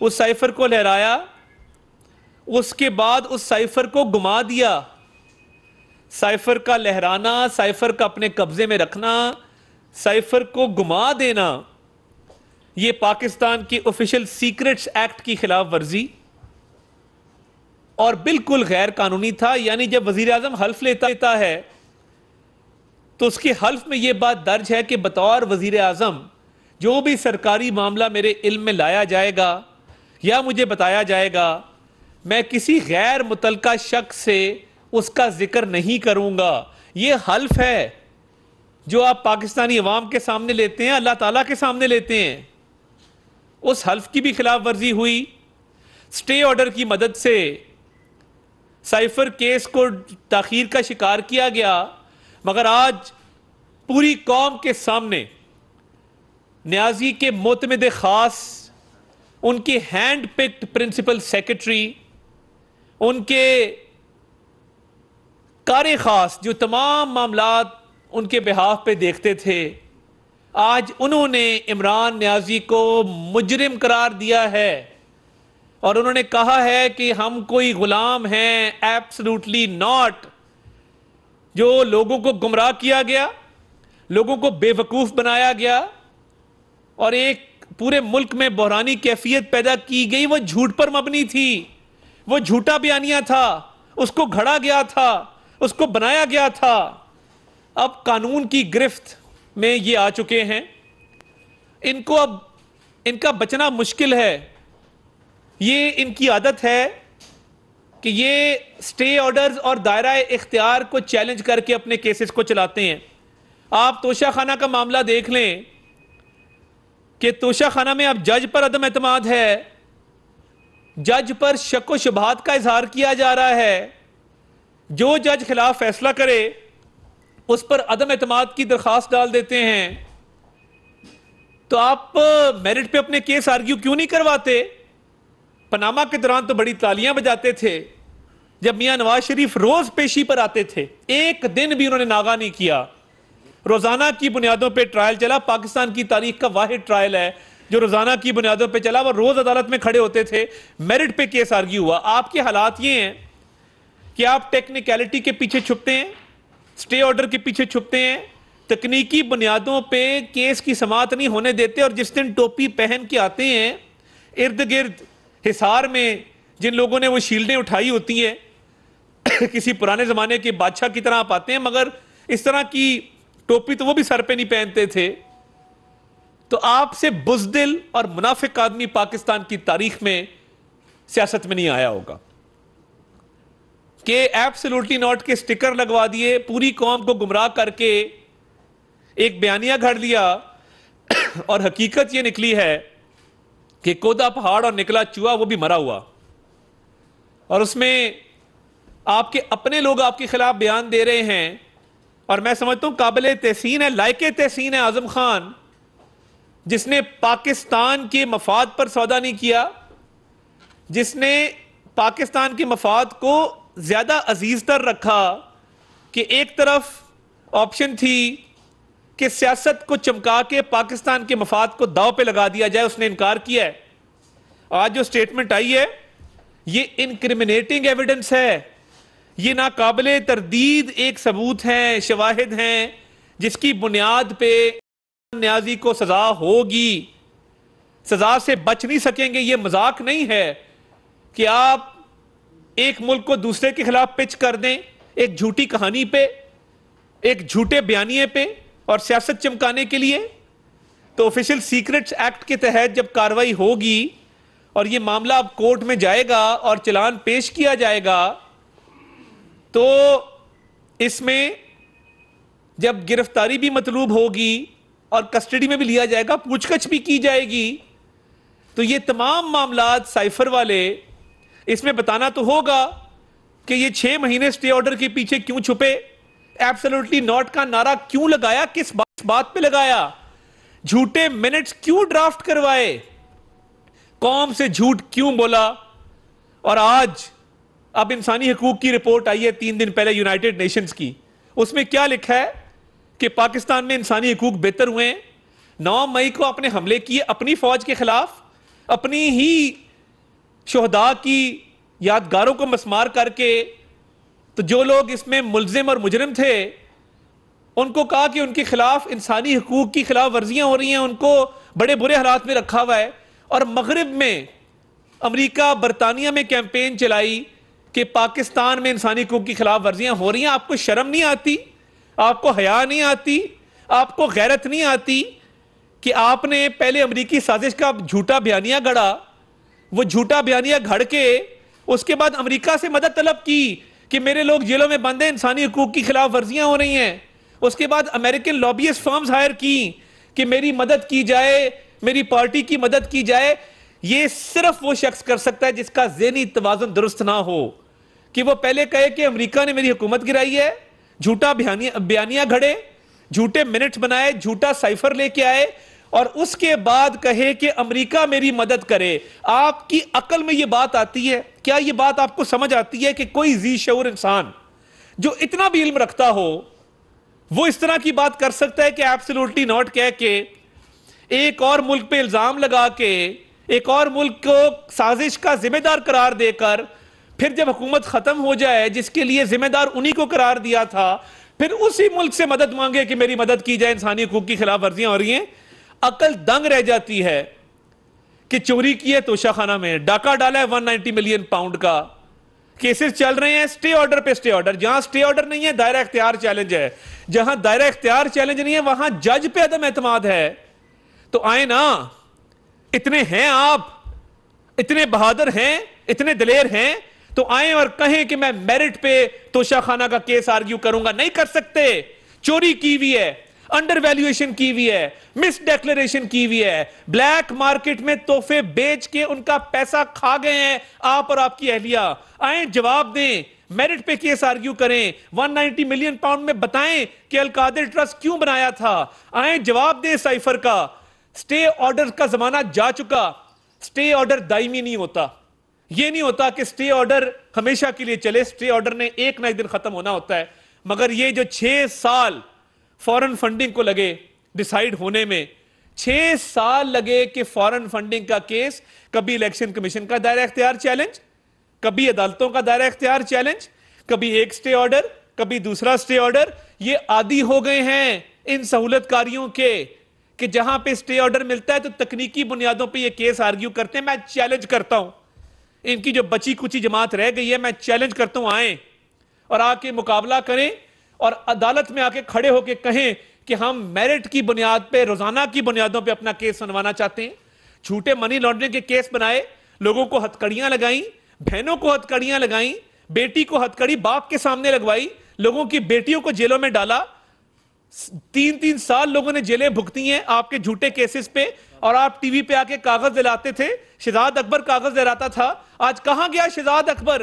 उस साइफर को लहराया उसके बाद उस साइफर को घुमा दिया साइफर का लहराना साइफर का अपने कब्जे में रखना साइफर को घुमा देना यह पाकिस्तान की ऑफिशियल सीक्रेट्स एक्ट की खिलाफ वर्जी और बिल्कुल गैर कानूनी था यानी जब वजीर अजम हल्फ लेता, लेता है तो उसके हल्फ में यह बात दर्ज है कि बतौर वजीर अजम जो भी सरकारी मामला मेरे इल्म में लाया जाएगा या मुझे बताया जाएगा मैं किसी गैर मुतलका शख्स से उसका जिक्र नहीं करूँगा ये हल्फ है जो आप पाकिस्तानी अवाम के सामने लेते हैं अल्लाह ताला के सामने लेते हैं उस हल्फ की भी खिलाफ वर्जी हुई स्टे ऑर्डर की मदद से साइफर केस को तखीर का शिकार किया गया मगर आज पूरी कौम के सामने न्याजी के मोतमद ख़ास उनकी हैंड पिक्ड प्रिंसिपल सेक्रेटरी उनके कार खास जो तमाम मामला उनके बिहाफ पे देखते थे आज उन्होंने इमरान न्याजी को मुजरिम करार दिया है और उन्होंने कहा है कि हम कोई गुलाम हैं एब्सोल्युटली नॉट जो लोगों को गुमराह किया गया लोगों को बेवकूफ़ बनाया गया और एक पूरे मुल्क में बहरानी कैफियत पैदा की गई वो झूठ पर मबनी थी वो झूठा बयानिया था उसको घड़ा गया था उसको बनाया गया था अब कानून की गिरफ्त में ये आ चुके हैं इनको अब इनका बचना मुश्किल है ये इनकी आदत है कि ये स्टे ऑर्डर्स और दायरा इख्तियार को चैलेंज करके अपने केसेस को चलाते हैं आप तोशा खाना का मामला देख लें कि खाना में अब जज पर अदम एतमाद है जज पर शक व शबात का इजहार किया जा रहा है जो जज खिलाफ फैसला करे उस पर अदम अतमाद की दरख्वास्त डाल देते हैं तो आप मेरिट पे अपने केस आर्ग्यू क्यों नहीं करवाते पनामा के दौरान तो बड़ी तालियां बजाते थे जब मियां नवाज शरीफ रोज पेशी पर आते थे एक दिन भी उन्होंने नागा नहीं किया रोजाना की बुनियादों पर ट्रायल चला पाकिस्तान की तारीख का वाहिद ट्रायल है जो रोजाना की बुनियादों पर चला वह रोज अदालत में खड़े होते थे मेरिट पे केस आर्ग्यू हुआ आपके हालात ये हैं कि आप टेक्निकलिटी के पीछे छुपते हैं स्टे ऑर्डर के पीछे छुपते हैं तकनीकी बुनियादों पे केस की समात नहीं होने देते और जिस दिन टोपी पहन के आते हैं इर्द गिर्द हिसार में जिन लोगों ने वो शील्डें उठाई होती हैं किसी पुराने ज़माने के बादशाह की तरह आप आते हैं मगर इस तरह की टोपी तो वो भी सर पे नहीं पहनते थे तो आपसे बुजदिल और मुनाफिक आदमी पाकिस्तान की तारीख में सियासत में नहीं आया होगा कि एब्सोल्युटली नॉट के स्टिकर लगवा दिए पूरी कौम को गुमराह करके एक बयानिया घर लिया और हकीकत यह निकली है कि कोदा पहाड़ और निकला चूहा वो भी मरा हुआ और उसमें आपके अपने लोग आपके खिलाफ बयान दे रहे हैं और मैं समझता हूं काबिल तहसीन है लायक तहसीन है आजम खान जिसने पाकिस्तान के मफाद पर सौदा नहीं किया जिसने पाकिस्तान के मफाद को ज्यादा अजीज तर रखा कि एक तरफ ऑप्शन थी कि सियासत को चमका के पाकिस्तान के मफाद को दाव पे लगा दिया जाए उसने इनकार किया है आज जो स्टेटमेंट आई है ये इनक्रिमिनेटिंग एविडेंस है ये नाकबिल तरदीद एक सबूत हैं शवाहद हैं जिसकी बुनियाद पर न्याजी को सजा होगी सजा से बच नहीं सकेंगे ये मजाक नहीं है कि आप एक मुल्क को दूसरे के खिलाफ पिच कर दें एक झूठी कहानी पे एक झूठे बयानिए पे और सियासत चमकाने के लिए तो ऑफिशियल सीक्रेट्स एक्ट के तहत जब कार्रवाई होगी और ये मामला अब कोर्ट में जाएगा और चलान पेश किया जाएगा तो इसमें जब गिरफ्तारी भी मतलूब होगी और कस्टडी में भी लिया जाएगा पूछताछ भी की जाएगी तो ये तमाम मामला साइफर वाले इसमें बताना तो होगा कि ये छह महीने स्टे ऑर्डर के पीछे क्यों छुपे एब्सोल्युटली नॉट का नारा क्यों लगाया किस बात, बात पे लगाया झूठे मिनट्स क्यों ड्राफ्ट करवाए कौम से झूठ क्यों बोला और आज अब इंसानी हकूक की रिपोर्ट आई है तीन दिन पहले यूनाइटेड नेशंस की उसमें क्या लिखा है कि पाकिस्तान में इंसानी हकूक बेहतर हुए हैं नौ मई को अपने हमले किए अपनी फौज के खिलाफ अपनी ही शहदा की यादगारों को मसमार करके तो जो लोग इसमें मुलजिम और मुजरम थे उनको कहा कि उनके खिलाफ इंसानी हकूक की खिलाफ वर्जियाँ हो रही हैं उनको बड़े बुरे हालात में रखा हुआ है और मगरब में अमरीका बरतानिया में कैंपेन चलाई कि पाकिस्तान में इंसानी हकूक की खिलाफ वर्जियां हो रही हैं आपको शर्म नहीं आती आपको हया नहीं आती आपको गैरत नहीं आती कि आपने पहले अमरीकी साजिश का झूठा बयानिया गढ़ा वो झूठा बयानिया घड़ के उसके बाद अमरीका से मदद तलब की कि मेरे लोग जेलों में बंद हैं इंसानी हकूक की खिलाफ वर्जियाँ हो रही हैं उसके बाद अमेरिकन लॉबियस फर्म्स हायर की कि मेरी मदद की जाए मेरी पार्टी की मदद की जाए ये सिर्फ वो शख्स कर सकता है जिसका जहनी तोज़न दुरुस्त ना हो कि वो पहले कहे कि अमेरिका ने मेरी हुकूमत गिराई है झूठा बयानिया घड़े झूठे मिनट बनाए झूठा साइफर लेके आए और उसके बाद कहे कि अमेरिका मेरी मदद करे आपकी अकल में यह बात आती है क्या यह बात आपको समझ आती है कि कोई जी शूर इंसान जो इतना भी इल्म रखता हो वो इस तरह की बात कर सकता है कि एब्सोल्युटली नॉट कह के एक और मुल्क पे इल्जाम लगा के एक और मुल्क को साजिश का जिम्मेदार करार देकर फिर जब हुकूमत ख़त्म हो जाए जिसके लिए जिम्मेदार उन्हीं को करार दिया था फिर उसी मुल्क से मदद मांगे कि मेरी मदद की जाए इंसानी हकूक की खिलाफ वर्जियां हो रही हैं अकल दंग रह जाती है कि चोरी की है तोशा खाना में डाका डाला है नाइनटी मिलियन पाउंड का केसेस चल रहे हैं स्टे ऑर्डर पे स्टे ऑर्डर जहां स्टे ऑर्डर नहीं है दायरा इख्तियार चैलेंज है जहां दायरा इख्तियार चैलेंज नहीं है वहां जज पे अदम एतमाद है तो आए ना इतने हैं आप इतने बहादुर हैं इतने दलेर हैं तो आए और कहें कि मैं मेरिट पे तोशाखाना का केस आर्ग्यू करूंगा नहीं कर सकते चोरी की हुई है अंडर वैल्यूएशन की हुई है मिस डेक्लेरेशन की हुई है ब्लैक मार्केट में तोहफे बेच के उनका पैसा खा गए हैं आप और आपकी अहलिया आए जवाब दें मेरिट पे केस आर्ग्यू करें 190 मिलियन पाउंड में बताएं कि अलकादिर ट्रस्ट क्यों बनाया था आए जवाब दें साइफर का स्टे ऑर्डर का जमाना जा चुका स्टे ऑर्डर दायमी नहीं होता यह नहीं होता कि स्टे ऑर्डर हमेशा के लिए चले स्टे ऑर्डर ने एक ना एक दिन खत्म होना होता है मगर यह जो छह साल फॉरेन फंडिंग को लगे डिसाइड होने में छह साल लगे कि फॉरेन फंडिंग का केस कभी इलेक्शन कमीशन का दायरा अख्तियार चैलेंज कभी अदालतों का दायरा अख्तियार चैलेंज कभी एक स्टे ऑर्डर कभी दूसरा स्टे ऑर्डर ये आदि हो गए हैं इन सहूलतकारियों के कि जहां पे स्टे ऑर्डर मिलता है तो तकनीकी बुनियादों पे ये केस आर्ग्यू करते हैं मैं चैलेंज करता हूं इनकी जो बची कुची जमात रह गई है मैं चैलेंज करता हूं आए और आके मुकाबला करें और अदालत में आके खड़े होके कहें कि हम मेरिट की बुनियाद पर रोजाना की बुनियादों पर अपना केस सुनवाना चाहते हैं छूटे मनी लॉन्ड्रिंग के केस बनाए लोगों को हथकड़ियां लगाई बहनों को हथकड़ियां लगाई बेटी को हथकड़ी बाप के सामने लगवाई लोगों की बेटियों को जेलों में डाला तीन तीन साल लोगों ने जेलें भुगती हैं आपके झूठे केसेस पे और आप टीवी पे आके कागज दिलाते थे शिजाद अकबर कागज दिलाता था आज कहा गया शिजाद अकबर